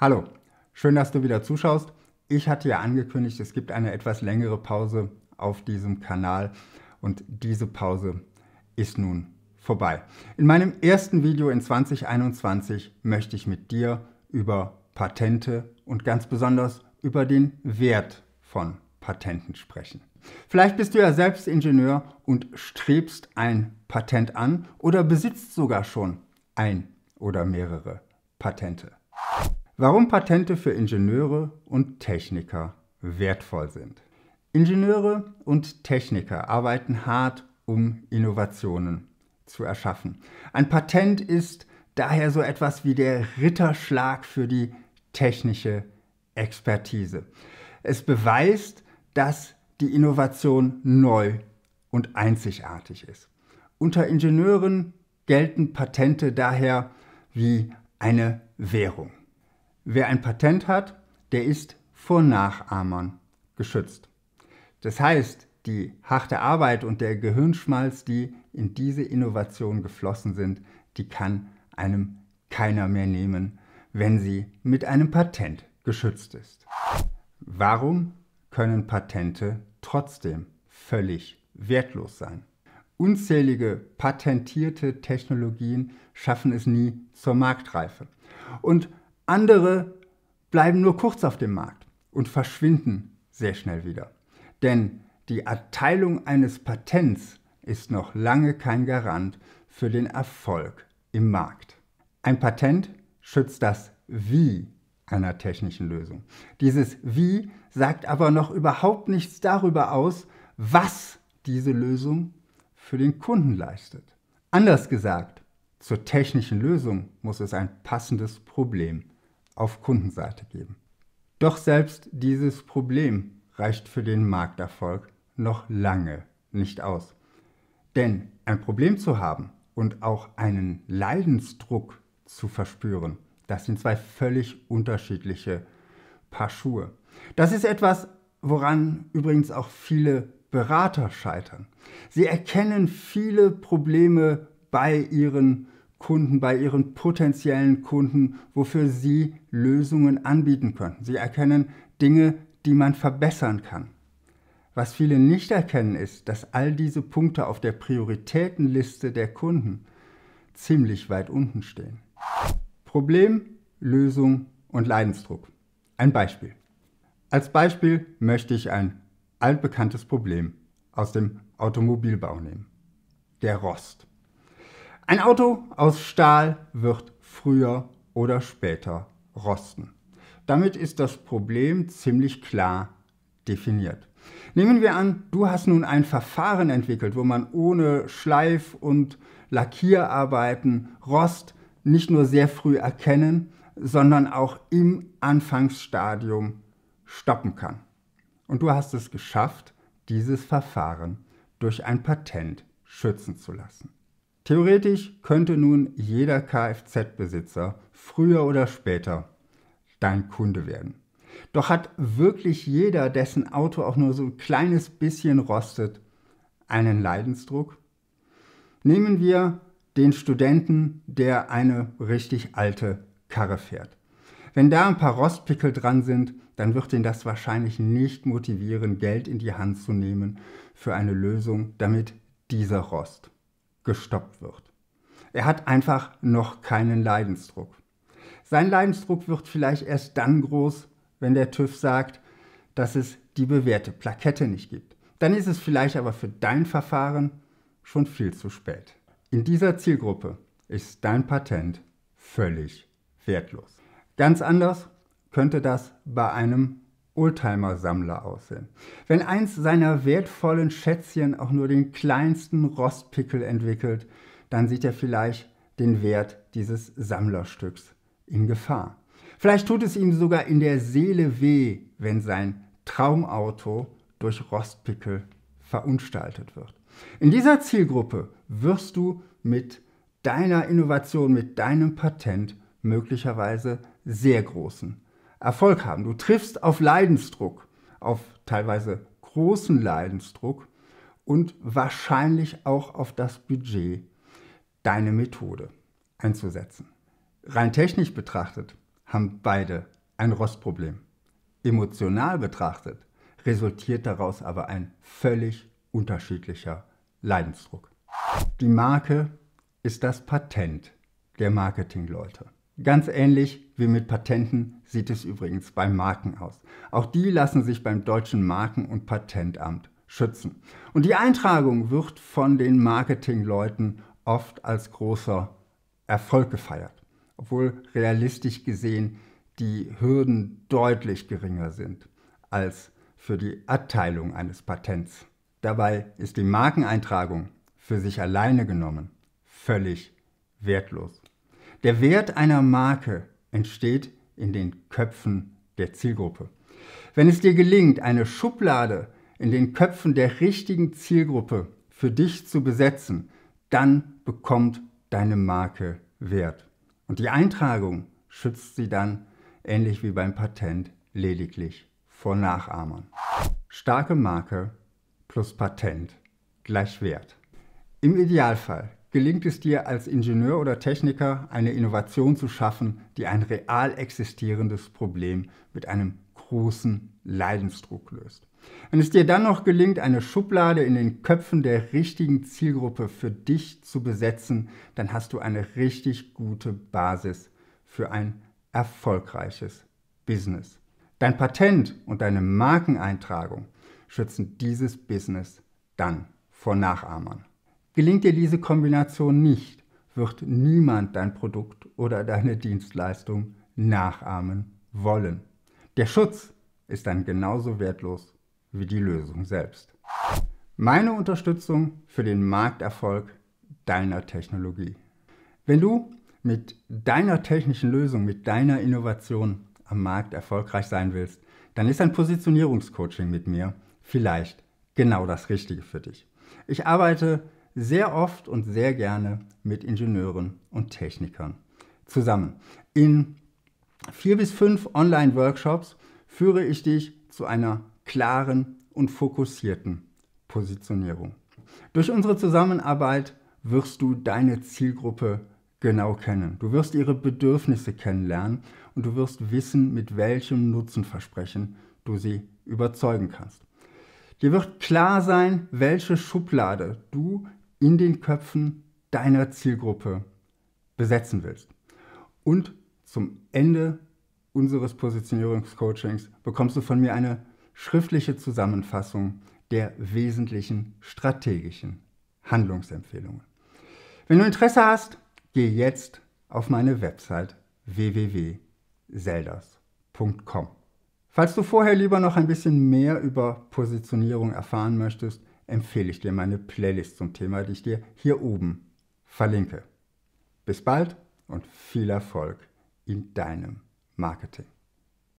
Hallo, schön, dass du wieder zuschaust. Ich hatte ja angekündigt, es gibt eine etwas längere Pause auf diesem Kanal und diese Pause ist nun vorbei. In meinem ersten Video in 2021 möchte ich mit dir über Patente und ganz besonders über den Wert von Patenten sprechen. Vielleicht bist du ja selbst Ingenieur und strebst ein Patent an oder besitzt sogar schon ein oder mehrere Patente. Warum Patente für Ingenieure und Techniker wertvoll sind. Ingenieure und Techniker arbeiten hart, um Innovationen zu erschaffen. Ein Patent ist daher so etwas wie der Ritterschlag für die technische Expertise. Es beweist, dass die Innovation neu und einzigartig ist. Unter Ingenieuren gelten Patente daher wie eine Währung. Wer ein Patent hat, der ist vor Nachahmern geschützt. Das heißt, die harte Arbeit und der Gehirnschmalz, die in diese Innovation geflossen sind, die kann einem keiner mehr nehmen, wenn sie mit einem Patent geschützt ist. Warum können Patente trotzdem völlig wertlos sein? Unzählige patentierte Technologien schaffen es nie zur Marktreife. Und andere bleiben nur kurz auf dem Markt und verschwinden sehr schnell wieder. Denn die Erteilung eines Patents ist noch lange kein Garant für den Erfolg im Markt. Ein Patent schützt das Wie einer technischen Lösung. Dieses Wie sagt aber noch überhaupt nichts darüber aus, was diese Lösung für den Kunden leistet. Anders gesagt, zur technischen Lösung muss es ein passendes Problem auf Kundenseite geben. Doch selbst dieses Problem reicht für den Markterfolg noch lange nicht aus. Denn ein Problem zu haben und auch einen Leidensdruck zu verspüren, das sind zwei völlig unterschiedliche Paar Schuhe. Das ist etwas, woran übrigens auch viele Berater scheitern. Sie erkennen viele Probleme bei ihren Kunden, bei ihren potenziellen Kunden, wofür sie Lösungen anbieten könnten. Sie erkennen Dinge, die man verbessern kann. Was viele nicht erkennen ist, dass all diese Punkte auf der Prioritätenliste der Kunden ziemlich weit unten stehen. Problem, Lösung und Leidensdruck. Ein Beispiel. Als Beispiel möchte ich ein altbekanntes Problem aus dem Automobilbau nehmen. Der Rost. Ein Auto aus Stahl wird früher oder später rosten. Damit ist das Problem ziemlich klar definiert. Nehmen wir an, du hast nun ein Verfahren entwickelt, wo man ohne Schleif- und Lackierarbeiten Rost nicht nur sehr früh erkennen, sondern auch im Anfangsstadium stoppen kann. Und du hast es geschafft, dieses Verfahren durch ein Patent schützen zu lassen. Theoretisch könnte nun jeder Kfz-Besitzer früher oder später dein Kunde werden. Doch hat wirklich jeder, dessen Auto auch nur so ein kleines bisschen rostet, einen Leidensdruck? Nehmen wir den Studenten, der eine richtig alte Karre fährt. Wenn da ein paar Rostpickel dran sind, dann wird ihn das wahrscheinlich nicht motivieren, Geld in die Hand zu nehmen für eine Lösung, damit dieser Rost gestoppt wird. Er hat einfach noch keinen Leidensdruck. Sein Leidensdruck wird vielleicht erst dann groß, wenn der TÜV sagt, dass es die bewährte Plakette nicht gibt. Dann ist es vielleicht aber für dein Verfahren schon viel zu spät. In dieser Zielgruppe ist dein Patent völlig wertlos. Ganz anders könnte das bei einem Oldtimer-Sammler aussehen. Wenn eins seiner wertvollen Schätzchen auch nur den kleinsten Rostpickel entwickelt, dann sieht er vielleicht den Wert dieses Sammlerstücks in Gefahr. Vielleicht tut es ihm sogar in der Seele weh, wenn sein Traumauto durch Rostpickel verunstaltet wird. In dieser Zielgruppe wirst du mit deiner Innovation, mit deinem Patent möglicherweise sehr großen Erfolg haben. Du triffst auf Leidensdruck, auf teilweise großen Leidensdruck und wahrscheinlich auch auf das Budget, deine Methode einzusetzen. Rein technisch betrachtet haben beide ein Rostproblem. Emotional betrachtet resultiert daraus aber ein völlig unterschiedlicher Leidensdruck. Die Marke ist das Patent der Marketingleute. Ganz ähnlich wie mit Patenten sieht es übrigens bei Marken aus. Auch die lassen sich beim deutschen Marken- und Patentamt schützen. Und die Eintragung wird von den Marketingleuten oft als großer Erfolg gefeiert, obwohl realistisch gesehen die Hürden deutlich geringer sind als für die Erteilung eines Patents. Dabei ist die Markeneintragung für sich alleine genommen völlig wertlos. Der Wert einer Marke entsteht in den Köpfen der Zielgruppe. Wenn es dir gelingt, eine Schublade in den Köpfen der richtigen Zielgruppe für dich zu besetzen, dann bekommt deine Marke Wert. Und die Eintragung schützt sie dann, ähnlich wie beim Patent, lediglich vor Nachahmern. Starke Marke plus Patent gleich Wert. Im Idealfall gelingt es dir als Ingenieur oder Techniker, eine Innovation zu schaffen, die ein real existierendes Problem mit einem großen Leidensdruck löst. Wenn es dir dann noch gelingt, eine Schublade in den Köpfen der richtigen Zielgruppe für dich zu besetzen, dann hast du eine richtig gute Basis für ein erfolgreiches Business. Dein Patent und deine Markeneintragung schützen dieses Business dann vor Nachahmern. Gelingt dir diese Kombination nicht, wird niemand dein Produkt oder deine Dienstleistung nachahmen wollen. Der Schutz ist dann genauso wertlos wie die Lösung selbst. Meine Unterstützung für den Markterfolg deiner Technologie. Wenn du mit deiner technischen Lösung, mit deiner Innovation am Markt erfolgreich sein willst, dann ist ein Positionierungscoaching mit mir vielleicht genau das Richtige für dich. Ich arbeite sehr oft und sehr gerne mit Ingenieuren und Technikern zusammen. In vier bis fünf Online-Workshops führe ich dich zu einer klaren und fokussierten Positionierung. Durch unsere Zusammenarbeit wirst du deine Zielgruppe genau kennen. Du wirst ihre Bedürfnisse kennenlernen und du wirst wissen, mit welchem Nutzenversprechen du sie überzeugen kannst. Dir wird klar sein, welche Schublade du in den Köpfen deiner Zielgruppe besetzen willst. Und zum Ende unseres Positionierungscoachings bekommst du von mir eine schriftliche Zusammenfassung der wesentlichen strategischen Handlungsempfehlungen. Wenn du Interesse hast, geh jetzt auf meine Website www.seldas.com. Falls du vorher lieber noch ein bisschen mehr über Positionierung erfahren möchtest, empfehle ich dir meine Playlist zum Thema, die ich dir hier oben verlinke. Bis bald und viel Erfolg in deinem Marketing.